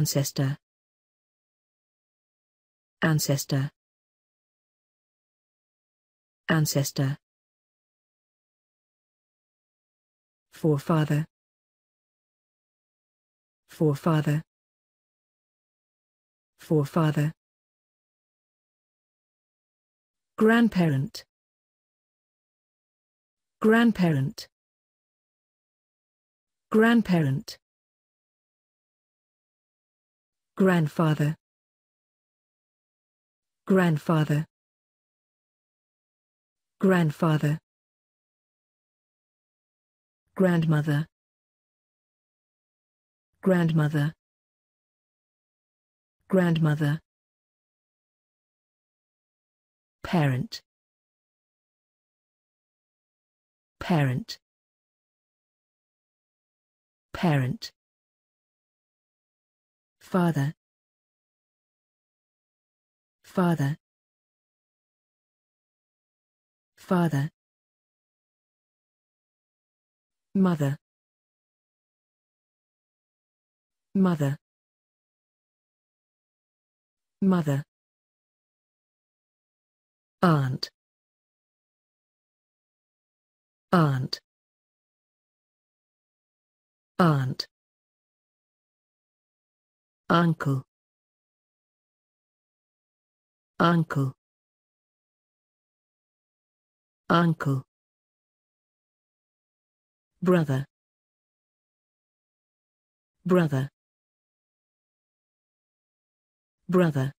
Ancestor. Ancestor. Ancestor. Forefather. Forefather. Forefather. Grandparent. Grandparent. Grandparent grandfather grandfather grandfather grandmother grandmother grandmother parent parent parent father Father. Father. Mother. Mother. Mother. Aunt. Aunt. Aunt. Uncle uncle uncle brother brother brother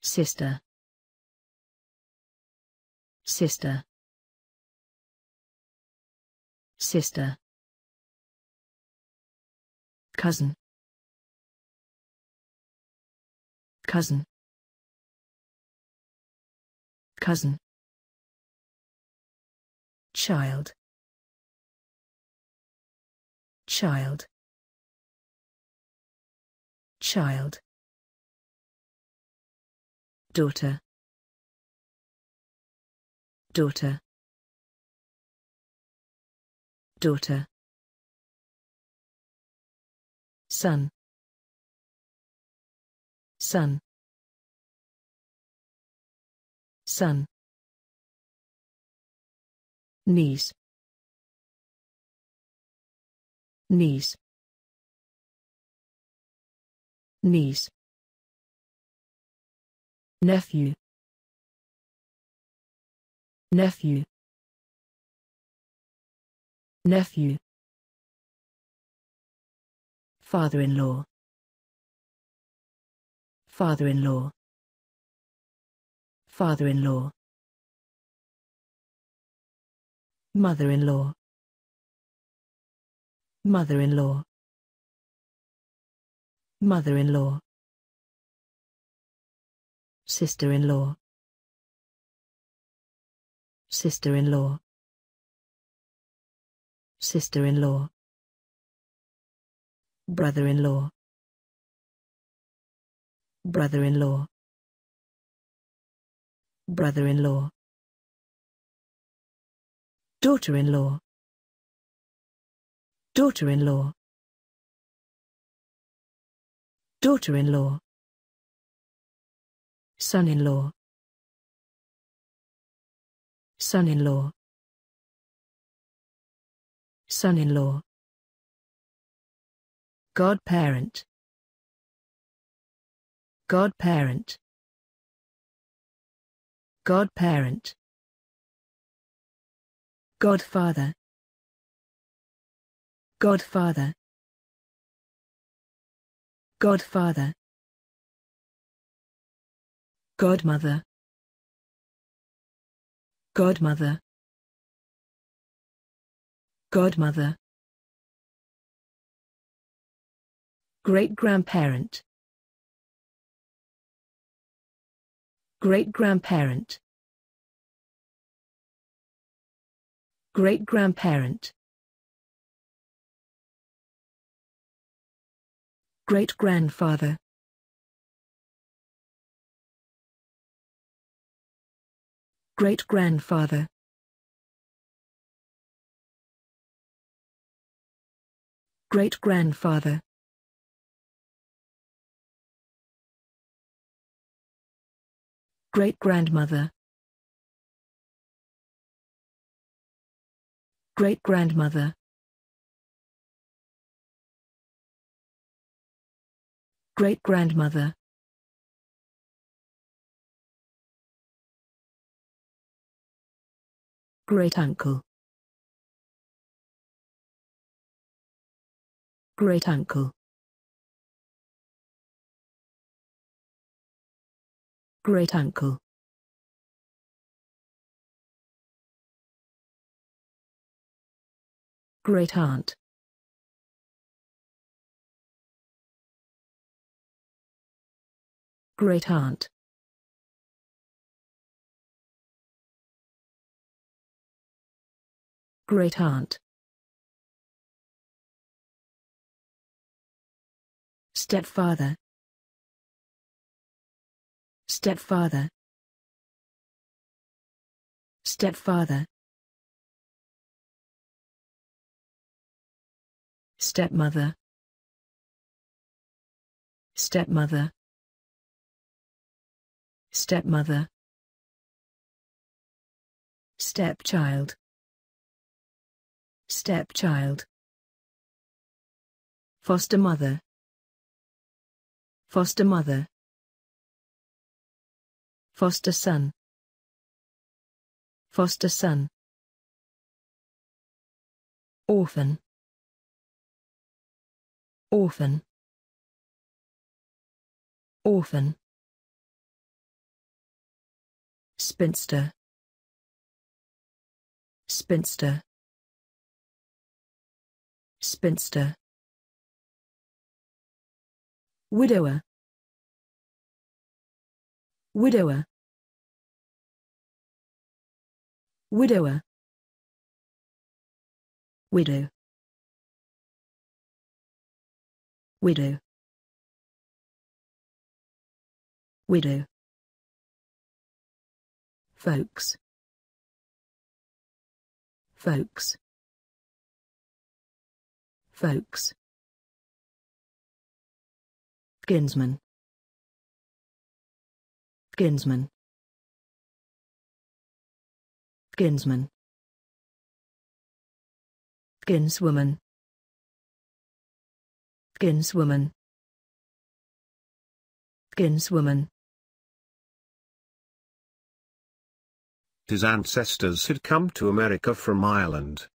sister sister sister cousin cousin cousin child child child daughter daughter daughter son Sun. Sun. Knees. Knees. Knees. Nephew. Nephew. Nephew. Father-in-law father-in-law father-in-law mother-in-law mother-in-law mother-in-law sister-in-law sister-in-law sister-in-law brother-in-law brother-in-law brother-in-law daughter-in-law daughter-in-law daughter-in-law son-in-law son-in-law son-in-law godparent Godparent Godparent Godfather Godfather Godfather Godmother Godmother Godmother Great-grandparent Great-grandparent. Great-grandparent. Great-grandfather. Great-grandfather. Great-grandfather. Great-grandmother Great-grandmother Great-grandmother Great-uncle Great-uncle great uncle. Great aunt. Great aunt. Great aunt. Stepfather stepfather stepfather stepmother stepmother stepmother stepchild stepchild foster mother foster mother Foster son. Foster son. Orphan. Orphan. Orphan. Spinster. Spinster. Spinster. Widower. Widower. Widower. Widow. Widow. Widow. Folks. Folks. Folks. Kinsman. Kinsman. Skinsman. Skinswoman. Skinswoman. Skinswoman. His ancestors had come to America from Ireland.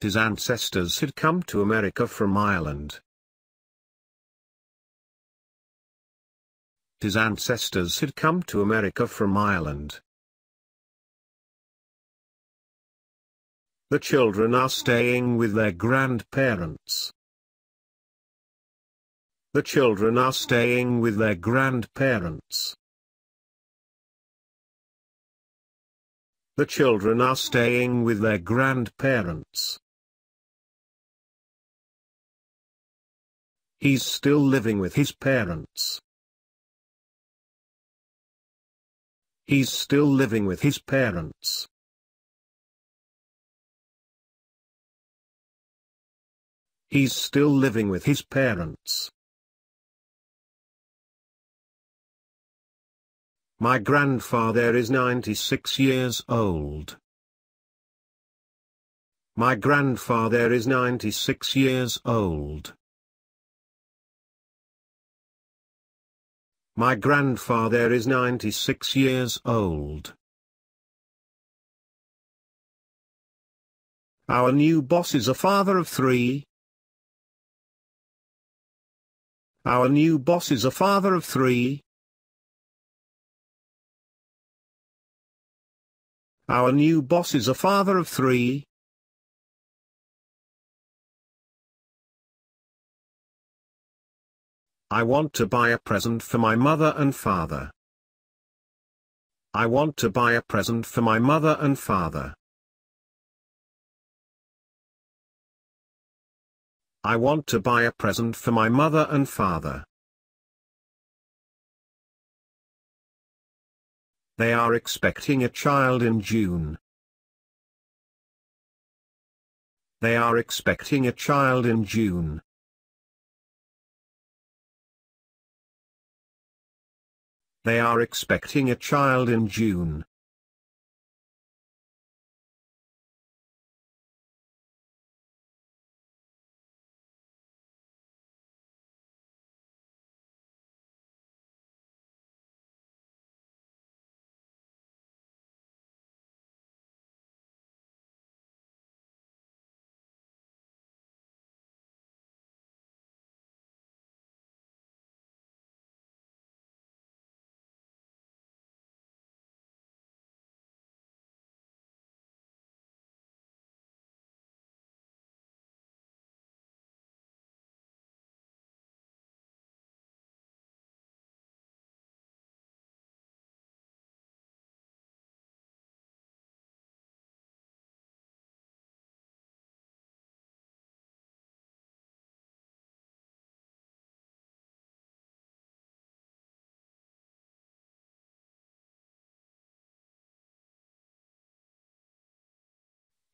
His ancestors had come to America from Ireland. His ancestors had come to America from Ireland. The children are staying with their grandparents. The children are staying with their grandparents. The children are staying with their grandparents. He's still living with his parents. He's still living with his parents. He's still living with his parents. My grandfather is 96 years old. My grandfather is 96 years old. My grandfather is 96 years old. Our new boss is a father of three. Our new boss is a father of three. Our new boss is a father of three. I want to buy a present for my mother and father. I want to buy a present for my mother and father. I want to buy a present for my mother and father. They are expecting a child in June. They are expecting a child in June. They are expecting a child in June.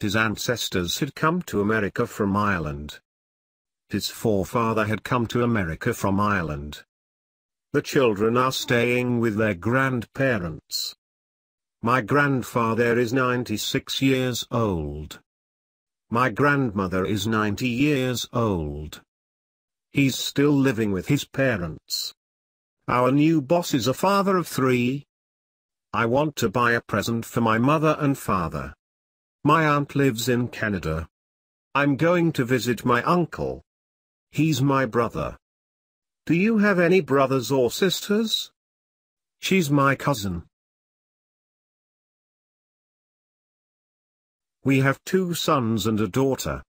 His ancestors had come to America from Ireland. His forefather had come to America from Ireland. The children are staying with their grandparents. My grandfather is 96 years old. My grandmother is 90 years old. He's still living with his parents. Our new boss is a father of three. I want to buy a present for my mother and father. My aunt lives in Canada. I'm going to visit my uncle. He's my brother. Do you have any brothers or sisters? She's my cousin. We have two sons and a daughter.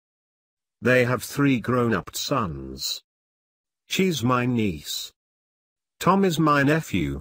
They have three grown-up sons. She's my niece. Tom is my nephew.